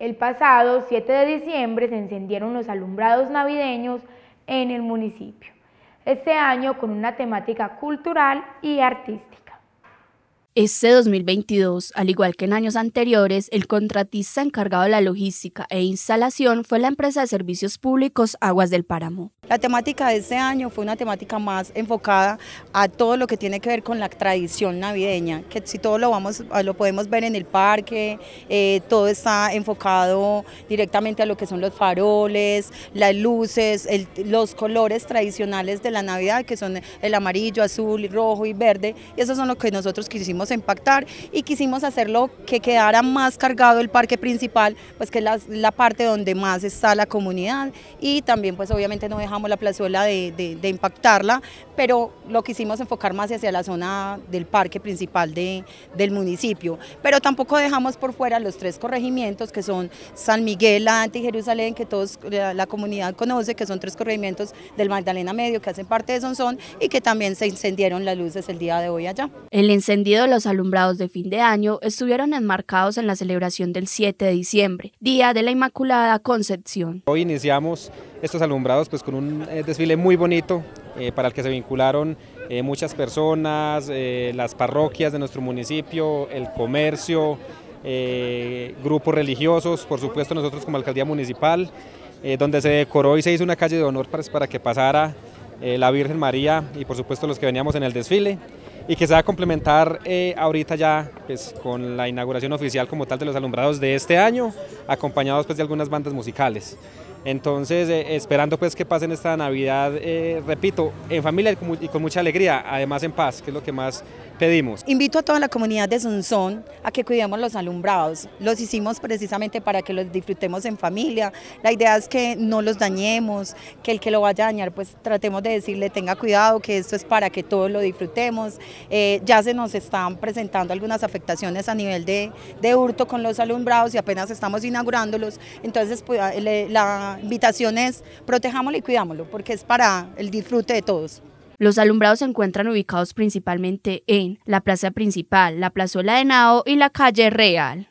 El pasado 7 de diciembre se encendieron los alumbrados navideños en el municipio, este año con una temática cultural y artística. Este 2022, al igual que en años anteriores, el contratista encargado de la logística e instalación fue la empresa de servicios públicos Aguas del Páramo. La temática de este año fue una temática más enfocada a todo lo que tiene que ver con la tradición navideña, que si todo lo, vamos, lo podemos ver en el parque, eh, todo está enfocado directamente a lo que son los faroles, las luces, los colores tradicionales de la Navidad, que son el amarillo, azul, rojo y verde, y esos son los que nosotros quisimos impactar y quisimos hacerlo que quedara más cargado el parque principal, pues que es la, parte donde más está la comunidad y también pues obviamente no dejamos la plazuela de, impactarla, pero lo quisimos enfocar más hacia la zona del parque principal de, del municipio. Pero tampoco dejamos por fuera los tres corregimientos que son San Miguel, la Jerusalén, que todos la, comunidad conoce, que son tres corregimientos del Magdalena Medio que hacen parte de Sonson y que también se encendieron las luces el día de hoy allá. El encendido de los alumbrados de fin de año estuvieron enmarcados en la celebración del 7 de diciembre, Día de la Inmaculada Concepción. Hoy iniciamos estos alumbrados pues con un eh, desfile muy bonito eh, para el que se vincularon eh, muchas personas, las parroquias de nuestro municipio, el comercio, grupos religiosos, por supuesto nosotros como alcaldía municipal, donde se decoró y se hizo una calle de honor para, que pasara la Virgen María y por supuesto los que veníamos en el desfile y que se va a complementar ahorita ya pues, con la inauguración oficial como tal de los alumbrados de este año, acompañados pues, de algunas bandas musicales. Entonces, eh, esperando pues que pasen esta Navidad, eh, repito, en familia y con, mucha alegría, además en paz, que es lo que más pedimos. Invito a toda la comunidad de Zunzón a que cuidemos los alumbrados. Los hicimos precisamente para que los disfrutemos en familia. La idea es que no los dañemos, que el que lo vaya a dañar, pues tratemos de decirle tenga cuidado, que esto es para que todos lo disfrutemos. Eh, ya se nos están presentando algunas afectaciones a nivel de, hurto con los alumbrados y apenas estamos inaugurándolos. Entonces, pues, la Invitaciones, protejámoslo y cuidámoslo, porque es para el disfrute de todos. Los alumbrados se encuentran ubicados principalmente en la plaza principal, la plazuela de Nao y la calle Real.